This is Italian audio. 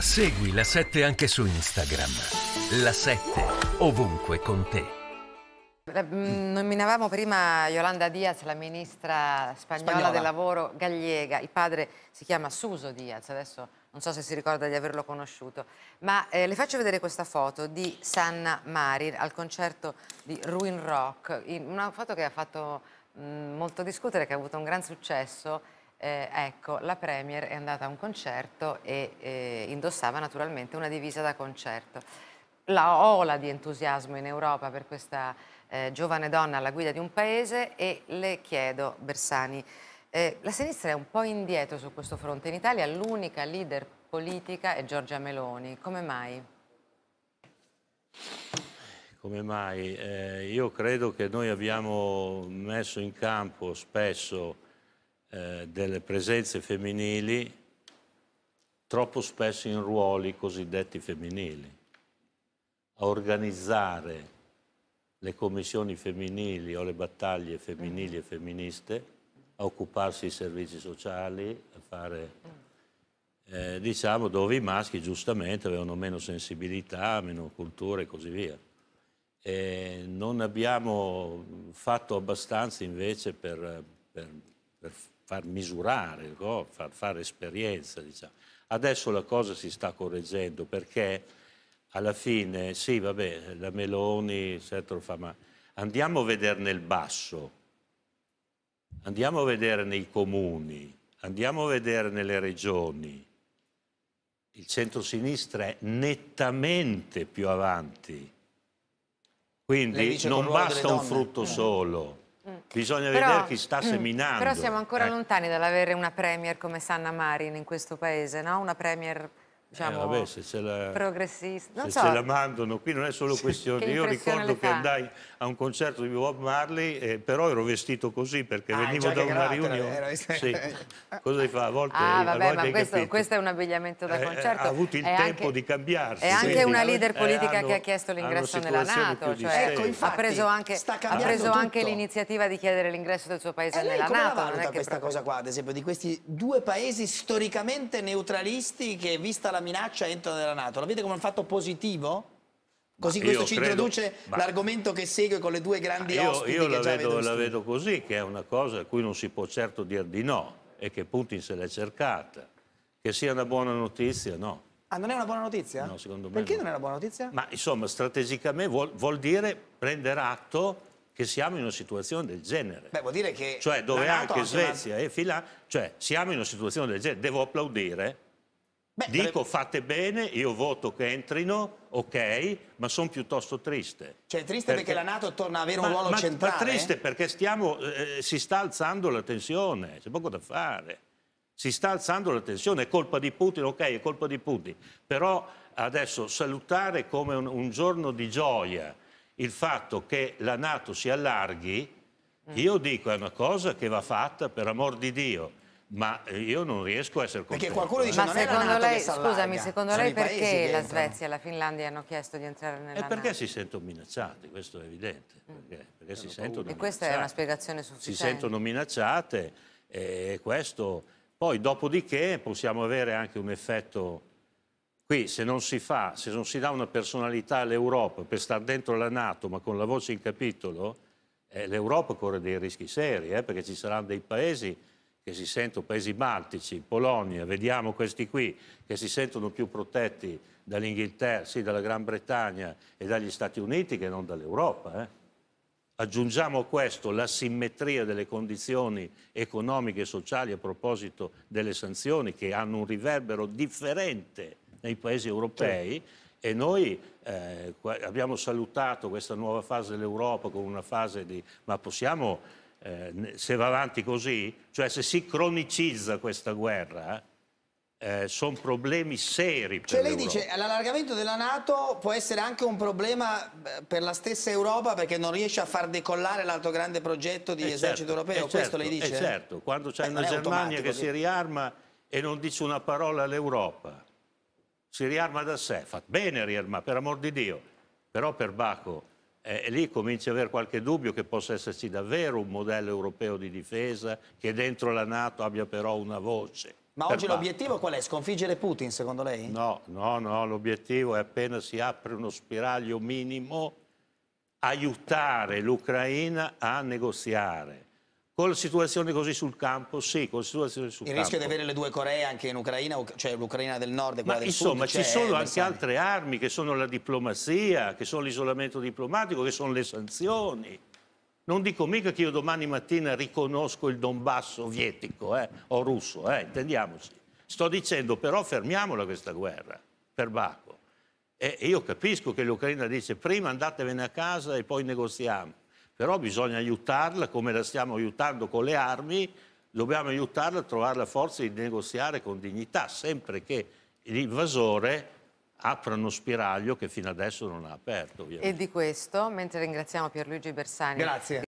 Segui la 7 anche su Instagram. La 7 ovunque con te. Eh, mm, nominavamo prima Yolanda Diaz, la ministra spagnola, spagnola, del lavoro gallega. Il padre si chiama Suso Diaz, adesso non so se si ricorda di averlo conosciuto. Ma eh, le faccio vedere questa foto di Sanna Marin al concerto di Ruin Rock. Una foto che ha fatto mh, mm, molto discutere, che ha avuto un gran successo eh, ecco, la Premier è andata a un concerto e eh, indossava naturalmente una divisa da concerto. La ola di entusiasmo in Europa per questa eh, giovane donna alla guida di un paese e le chiedo, Bersani, eh, la sinistra è un po' indietro su questo fronte. In Italia l'unica leader politica è Giorgia Meloni. Come mai? Come mai? Eh, io credo che noi abbiamo messo in campo spesso eh, delle presenze femminili troppo spesso in ruoli cosiddetti femminili, a organizzare le commissioni femminili o le battaglie femminili e femministe, a occuparsi dei servizi sociali, a fare, eh, diciamo, dove i maschi giustamente avevano meno sensibilità, meno cultura e così via. E non abbiamo fatto abbastanza invece per, per per far misurare, far fare esperienza. Diciamo. Adesso la cosa si sta correggendo perché alla fine, sì, vabbè, la Meloni, eccetera, fa, ma andiamo a vedere nel basso, andiamo a vedere nei comuni, andiamo a vedere nelle regioni. Il centro-sinistra è nettamente più avanti. Quindi non basta un frutto eh. solo. Bisogna però, vedere chi sta mm, seminando. Però siamo ancora eh. lontani dall'avere una Premier come Sanna Marin in questo paese, no? Una Premier diciamo, eh, vabbè, se la, progressista. Se so. ce la mandano, qui non è solo questione. Io ricordo che andai a un concerto di Bob Marley, eh, però ero vestito così perché ah, venivo da una riunione. Sì. Cosa fa? A volte, ah, vabbè, a questo, questo, è un abbigliamento da concerto. Eh, eh, ha avuto il è tempo anche, di cambiarsi. È anche una leader eh, politica hanno, che ha chiesto l'ingresso nella Nato. Cioè, ecco, infatti, ha preso anche, ha preso anche l'iniziativa di chiedere l'ingresso del suo paese eh, nella Nato. Come valuta questa cosa qua, ad esempio, di questi due paesi storicamente neutralisti che vista la la minaccia entra nella Nato. La vede come un fatto positivo? Così ma questo ci credo, introduce ma... l'argomento che segue con le due grandi io, ospiti Io la, vedo, la vedo, così, che è una cosa a cui non si può certo dire di no e che Putin se l'è cercata. Che sia una buona notizia, no. Ah, non è una buona notizia? No, secondo me Perché no. non è una buona notizia? Ma insomma, strategicamente vuol, vuol dire prendere atto che siamo in una situazione del genere. Beh, vuol dire che... Cioè, dove anche Svezia una... e Finlandia... Cioè, siamo in una situazione del genere. Devo applaudire Beh, Dico fate bene, io voto che entrino, ok, ma sono piuttosto triste. Cioè triste perché, perché la Nato torna ad avere ma, un ruolo ma, centrale? Ma triste perché stiamo, eh, si sta alzando la tensione, c'è poco da fare. Si sta alzando la tensione, è colpa di Putin, ok, è colpa di Putin. Però adesso salutare come un, un giorno di gioia il fatto che la Nato si allarghi, mm. io dico è una cosa che va fatta per amor di Dio ma eh, io non riesco a essere contento. Perché qualcuno dice Ma non secondo lei, scusami, secondo lei perché la Svezia e la Finlandia hanno chiesto di entrare nella eh, NATO? Perché si sentono minacciati, questo è evidente. Perché, perché si sentono e questa è una spiegazione sufficiente. Si sentono minacciate e questo... Poi dopodiché possiamo avere anche un effetto... Qui se non si fa, se non si dà una personalità all'Europa per stare dentro la Nato ma con la voce in capitolo, eh, l'Europa corre dei rischi seri, eh, perché ci saranno dei paesi che si sentono paesi baltici, Polonia, vediamo questi qui che si sentono più protetti dall'Inghilterra, sì, dalla Gran Bretagna e dagli Stati Uniti che non dall'Europa. Eh? Aggiungiamo a questo l'asimmetria delle condizioni economiche e sociali a proposito delle sanzioni che hanno un riverbero differente nei paesi europei sì. e noi eh, abbiamo salutato questa nuova fase dell'Europa con una fase di ma possiamo eh, se va avanti così, cioè se si cronicizza questa guerra, eh, sono problemi seri. cioè lei dice che l'allargamento della Nato può essere anche un problema eh, per la stessa Europa perché non riesce a far decollare l'altro grande progetto di eh esercito certo, europeo, eh, questo certo, lei eh, dice? Eh certo, quando c'è una Germania che sì. si riarma e non dice una parola all'Europa, si riarma da sé, fa bene riarmare, per amor di Dio, però per Baco eh, lì cominci a avere qualche dubbio che possa esserci davvero un modello europeo di difesa che dentro la Nato abbia però una voce. Ma oggi l'obiettivo qual è? Sconfiggere Putin, secondo lei? No, no, no, l'obiettivo è appena si apre uno spiraglio minimo aiutare l'Ucraina a negoziare con la situazione così sul campo, sì, con la situazione sul Il campo. Il rischio di avere le due Coree anche in Ucraina, cioè l'Ucraina del nord e quella Ma, del insomma, sud. Insomma, ci cioè, sono anche altre armi, che sono la diplomazia, che sono l'isolamento diplomatico, che sono le sanzioni. Non dico mica che io domani mattina riconosco il Donbass sovietico eh, o russo, eh, intendiamoci. Sto dicendo però fermiamola questa guerra, per Baco. E io capisco che l'Ucraina dice prima andatevene a casa e poi negoziamo però bisogna aiutarla come la stiamo aiutando con le armi, dobbiamo aiutarla a trovare la forza di negoziare con dignità, sempre che l'invasore apra uno spiraglio che fino adesso non ha aperto. Ovviamente. E di questo, mentre ringraziamo Pierluigi Bersani. Grazie.